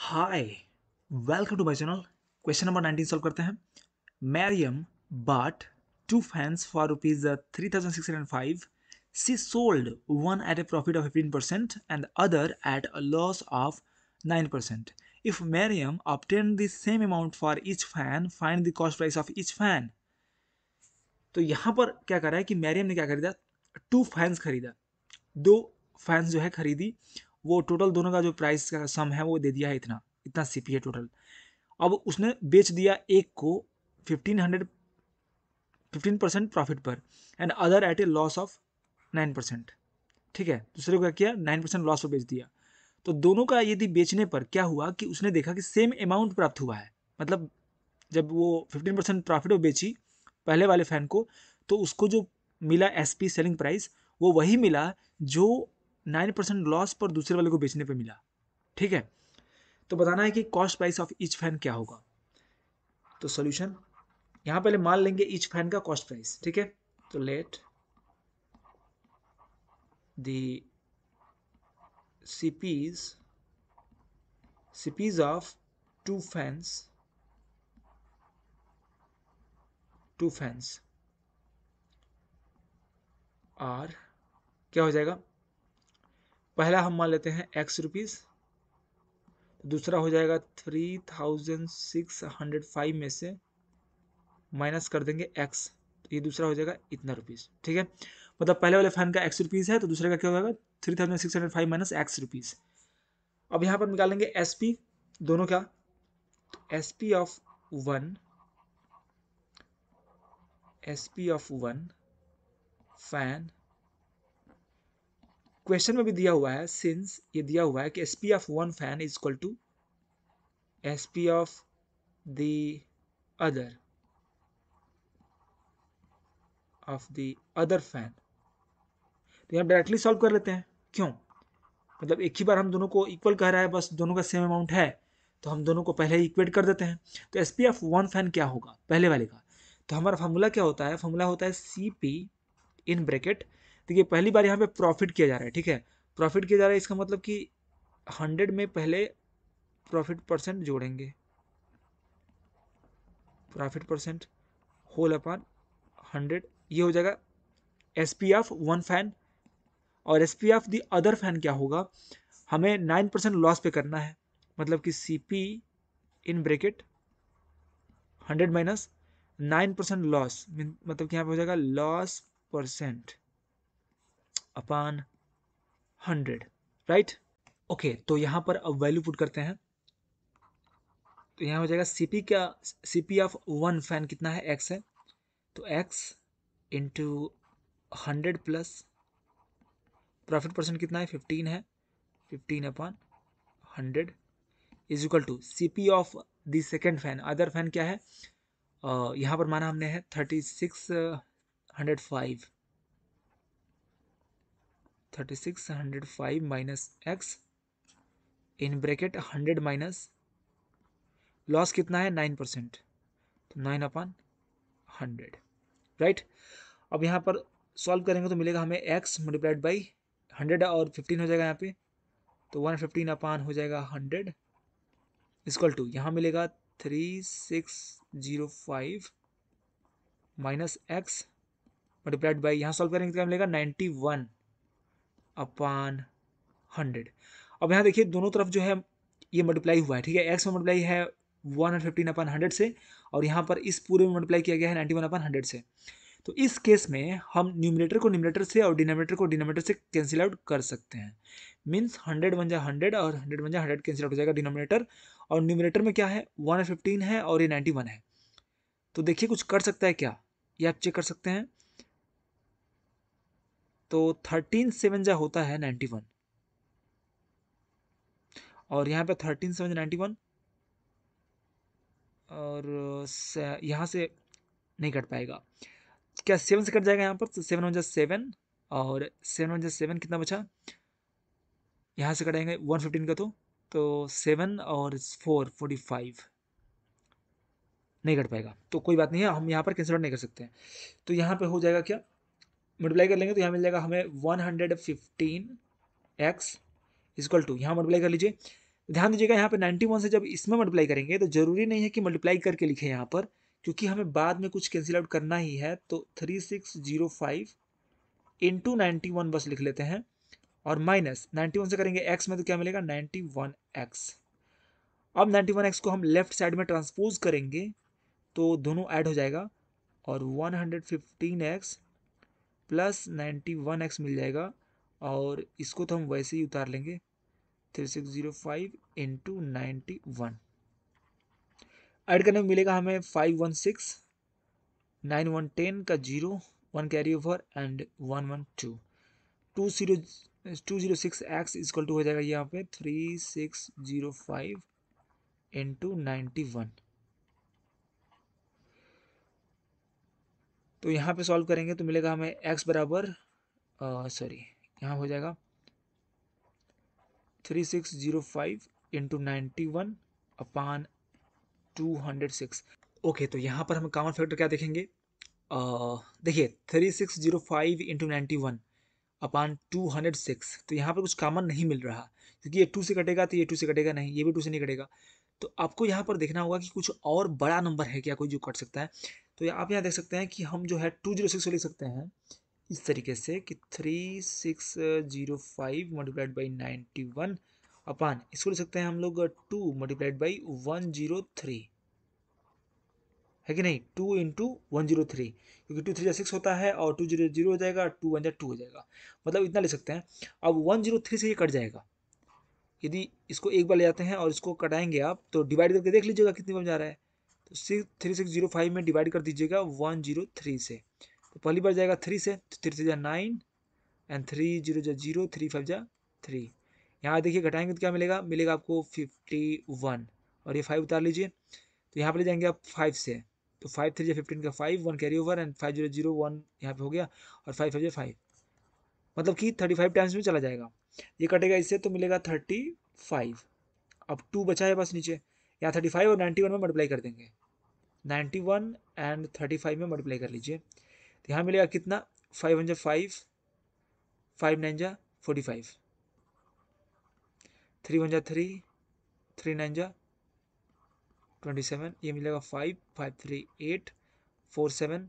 hi welcome to my channel question number nineteen solve करते हैं Mariam bought two fans for rupees three thousand six hundred five she sold one at a profit of fifteen percent and other at a loss of nine percent if Mariam obtain the same amount for each fan find the cost price of each fan तो यहाँ पर क्या कर रहा है कि Mariam ने क्या खरीदा टू फैंस खरीदा दो फैंस जो है खरीदी वो टोटल दोनों का जो प्राइस का सम है वो दे दिया है इतना इतना सी है टोटल अब उसने बेच दिया एक को fifteen hundred fifteen percent profit पर and other at a loss of nine percent ठीक है दूसरे को क्या किया नाइन परसेंट लॉस पर बेच दिया तो दोनों का यदि बेचने पर क्या हुआ कि उसने देखा कि सेम अमाउंट प्राप्त हुआ है मतलब जब वो फिफ्टीन परसेंट प्रॉफिट वो बेची पहले वाले फैन को तो उसको जो मिला एस सेलिंग प्राइस वो वही मिला जो नाइन परसेंट लॉस पर दूसरे वाले को बेचने पर मिला ठीक है तो बताना है कि cost price of each fan क्या होगा तो सोल्यूशन यहां पहले मान लेंगे इच फैन का कॉस्ट प्राइस ठीक है तो लेट दीपीज CPs of two fans two fans are क्या हो जाएगा पहला हम मान लेते हैं एक्स रुपीज़ दूसरा हो जाएगा three thousand six hundred five में से माइनस कर देंगे एक्स तो ये दूसरा हो जाएगा इतना रुपीज़ ठीक है मतलब पहले वाले फैन का एक्स रुपीज़ है तो दूसरे का क्या हो जाएगा three thousand six hundred five minus X rupees अब यहाँ पर निकालेंगे एस पी दोनों का S P of one S P of one fan question में भी दिया हुआ है सिंस ये दिया हुआ है कि S P of one fan is equal to S P of the other of the other fan तो यहाँ डायरेक्टली सॉल्व कर लेते हैं क्यों मतलब एक ही बार हम दोनों को इक्वल कह रहा है बस दोनों का सेम अमाउंट है तो हम दोनों को पहले ही इक्वेट कर देते हैं तो S P F one fan क्या होगा पहले वाले का तो हमारा फार्मूला क्या होता है फार्मूला होता है सी पी इन ब्रैकेट तो ये पहली बार यहाँ पे प्रॉफिट किया जा रहा है ठीक है प्रॉफिट किया जा रहा है इसका मतलब कि हंड्रेड में पहले प्रॉफिट परसेंट जोड़ेंगे profit percent whole upon hundred ये हो जाएगा S P F one fan और S P F the other fan क्या होगा हमें नाइन परसेंट लॉस पे करना है मतलब कि C P in bracket hundred minus nine percent loss मतलब कि यहाँ पे हो जाएगा loss percent upon hundred right okay तो यहाँ पर अब वैल्यू पुट करते हैं तो यहाँ हो जाएगा सीपी का सीपी ऑफ वन फैन कितना है एक्स है तो X into hundred plus profit percent कितना है फिफ्टीन है fifteen upon hundred is equal to C P of the second fan other fan क्या है uh, यहाँ पर माना हमने है thirty six hundred five thirty six hundred five minus X in bracket hundred minus loss कितना है नाइन परसेंट तो नाइन अपन हंड्रेड राइट अब यहाँ पर सॉल्व करेंगे तो मिलेगा हमें एक्स मल्टीप्लाइड बाई हंड्रेड और फिफ्टीन हो जाएगा यहाँ पे तो वन फिफ्टीन अपान हो जाएगा हंड्रेड इजक्ल टू यहाँ मिलेगा three six zero five minus X multiplied by यहाँ सॉल्व करेंगे तो क्या मिलेगा नाइन्टी वन अपान हंड्रेड अब यहाँ देखिए दोनों तरफ जो है ये मल्टीप्लाई हुआ है ठीक है एक्स में मल्टीप्लाई है one and fifteen upon hundred से और यहाँ पर इस पूरे में मल्टीप्लाई किया गया है नाइन्टी वन अपन हंड्रेड से तो इस केस में हम न्यूमिनेटर को न्यूमिनेटर से और डिनोमिनेटर को डिनोमिनेटर से कैंसिल आउट कर सकते हैं मीन्स हंड्रेड वन जा हंड्रेड और हंड्रेड वन जा हंड्रेड कैंसिल आउट हो जाएगा डिनोमिनेटर और न्यूमिनेटर में क्या है वन फिफ्टीन है और ये नाइन्टी वन है तो देखिए कुछ कर सकता है क्या ये आप चेक कर सकते हैं तो थर्टीन सेवन जो होता है नाइन्टी वन और यहाँ पे थर्टीन सेवन नाइन्टी वन और यहाँ से नहीं कट पाएगा क्या सेवन से कट जाएगा यहाँ पर सेवन वन जो सेवन और सेवन वन जो सेवन कितना बचा यहाँ से कटेंगे वन फिफ्टीन का तो तो सेवन और फोर फोर्टी फाइव नहीं कट पाएगा तो कोई बात नहीं है हम यहाँ पर कैंसिल नहीं कर सकते हैं तो यहाँ पे हो जाएगा क्या मल्टीप्लाई कर लेंगे तो यहाँ मिल जाएगा हमें one hundred fifteen X equal to यहाँ मल्टीप्लाई कर लीजिए ध्यान दीजिएगा यहाँ पे 91 से जब इसमें मल्टीप्लाई करेंगे तो ज़रूरी नहीं है कि मल्टीप्लाई करके लिखे यहाँ पर क्योंकि हमें बाद में कुछ कैंसिल आउट करना ही है तो three six zero five into ninety one बस लिख लेते हैं और माइनस नाइन्टी वन से करेंगे एक्स में तो क्या मिलेगा नाइन्टी वन एक्स अब नाइन्टी वन एक्स को हम लेफ्ट साइड में ट्रांसपोज करेंगे तो दोनों ऐड हो जाएगा और one hundred fifteen X plus ninety one X मिल जाएगा और इसको तो हम वैसे ही उतार लेंगे three six zero five into ninety one add करने में मिलेगा हमें five one six nine one ten का zero one carry over and one one two two zero two zero six X equal to हो जाएगा यहाँ पे three six zero five into ninety one तो यहाँ पे सॉल्व करेंगे तो मिलेगा हमें एक्स बराबर सॉरी यहाँ हो जाएगा three six zero five into ninety one upon two hundred six okay तो यहाँ पर हम कॉमन फैक्टर क्या देखेंगे देखिए three six zero five into ninety one upon two hundred six तो यहाँ पर कुछ कॉमन नहीं मिल रहा क्योंकि ये टू से कटेगा तो ये टू से कटेगा नहीं ये भी टू से नहीं कटेगा तो आपको यहाँ पर देखना होगा कि कुछ और बड़ा नंबर है क्या कोई जो कट सकता है तो आप यहाँ देख सकते हैं कि हम जो है टू जीरो सिक्स को लिख सकते हैं इस तरीके से कि three six zero five multiplied by ninety one upon इसको लिख सकते हैं हम लोग two multiplied by one zero three है कि नहीं two into one zero three क्योंकि टू थ्री या सिक्स होता है और टू जीरो जीरो हो जाएगा टू वन या टू हो जाएगा मतलब इतना ले सकते हैं अब वन जीरो थ्री से ये कट जाएगा यदि इसको एक बार ले जाते हैं और इसको कटाएंगे आप तो डिवाइड करके देख लीजिएगा कितनी बार जा रहा है तो six three six zero five में डिवाइड कर दीजिएगा वन जीरो थ्री से तो पहली बार जाएगा थ्री से तो थ्री से जा नाइन एंड थ्री जीरो जा जीरो थ्री फाइव जा थ्री यहाँ देखिए घटाएंगे तो क्या मिलेगा मिलेगा आपको फिफ्टी वन और ये फाइव उतार लीजिए तो यहाँ पर ले जाएंगे आप फाइव से तो फाइव थ्री जो फिफ्टीन का five one carry over and five zero zero one यहाँ पर हो गया और फाइव फाइव जो फाइव मतलब कि थर्टी फाइव टाइम्स में चला जाएगा ये कटेगा इससे तो मिलेगा थर्टी फाइव अब टू बचा है बस नीचे यहाँ थर्टी फाइव और नाइन्टी वन में मल्टीप्लाई कर देंगे ninety one and thirty five में मल्टीप्लाई कर लीजिए तो यहाँ मिलेगा कितना five hundred five five nine जा फोर्टी फाइव थ्री वन जा थ्री थ्री नाइन जा ट्वेंटी सेवन ये मिलेगा five five three eight four seven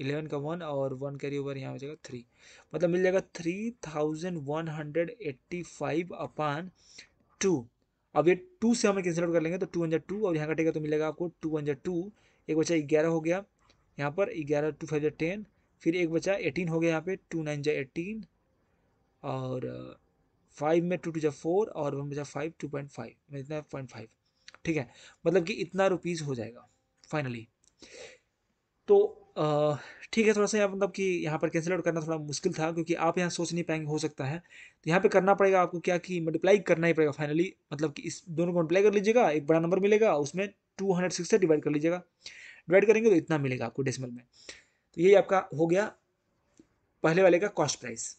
eleven का वन और वन कैरी ओवर यहाँ हो जाएगा थ्री मतलब मिल जाएगा three thousand one hundred eighty five upon two अब ये टू से हमें कैंसिल आउट कर लेंगे तो टू हंड्रेड टू और यहाँ कटेगा तो मिलेगा आपको टू हंड्रेड टू एक बचा ग्यारह हो गया यहाँ पर ग्यारह टू फाइव टेन फिर एक बचा एटीन हो गया यहाँ पे टू नाइन जै एटीन और फाइव uh, में टू टू जै फोर और वन बचा फाइव टू पॉइंट फाइव इतना पॉइंट फाइव ठीक है मतलब कि इतना रुपीज़ हो जाएगा फाइनली तो ठीक है थोड़ा सा यहाँ मतलब कि यहाँ पर कैंसिल आउट करना थोड़ा मुश्किल था क्योंकि आप यहाँ सोच नहीं पाएंगे हो सकता है तो यहाँ पे करना पड़ेगा आपको क्या कि मल्टीप्लाई करना ही पड़ेगा फाइनली मतलब कि इस दोनों को मल्टीप्लाई कर लीजिएगा एक बड़ा नंबर मिलेगा उसमें टू हंड्रेड सिक्स से डिवाइड कर लीजिएगा डिवाइड करेंगे तो इतना मिलेगा आपको डेसिमल में तो यही आपका हो गया पहले वाले का कॉस्ट प्राइस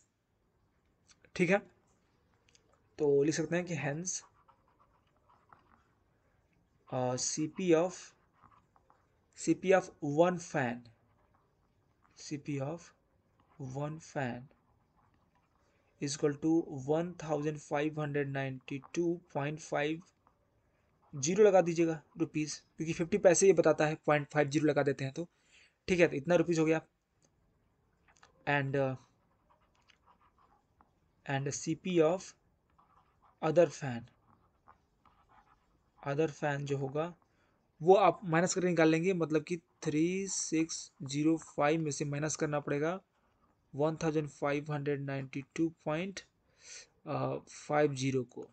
ठीक है तो लिख सकते हैं कि hence C P of C P of one fan cp of one fan is equal to 1592.5 zero लगा दीजिएगा रुपीज़ क्योंकि फिफ्टी पैसे ये बताता है पॉइंट फाइव जीरो लगा देते हैं तो ठीक है तो इतना रुपीज़ हो गया and and C P of other fan other fan जो होगा वो आप माइनस करके निकाल लेंगे मतलब कि थ्री सिक्स जीरो फाइव में से माइनस करना पड़ेगा one thousand five hundred ninety two point five zero को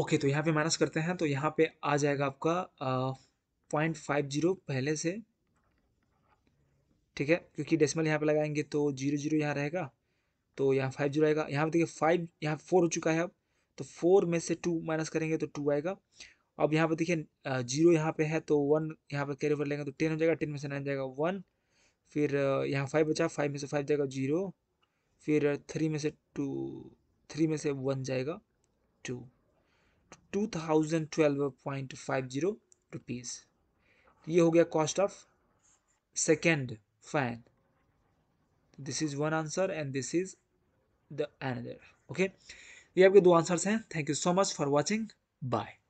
ओके तो यहाँ पे माइनस करते हैं तो यहाँ पे आ जाएगा आपका पॉइंट फाइव जीरो पहले से ठीक है क्योंकि डेसिमल यहाँ पे लगाएंगे तो जीरो जीरो यहाँ रहेगा तो यहाँ फाइव जीरो आएगा यहाँ पे देखिए फाइव यहाँ फोर हो चुका है अब तो फोर में से टू माइनस करेंगे तो टू आएगा अब यहाँ पर देखिए जीरो यहाँ पे है तो वन यहाँ पर कैरी ओवर लेंगे तो टेन हो जाएगा टेन में से नाइन जाएगा वन फिर यहाँ फाइव बचा फाइव में से फाइव जाएगा जीरो फिर थ्री में से टू थ्री में से वन जाएगा two two thousand twelve point five zero rupees ये हो गया cost of second fan this is one answer and this is the another okay ये आपके दो आंसर्स हैं thank you so much for watching bye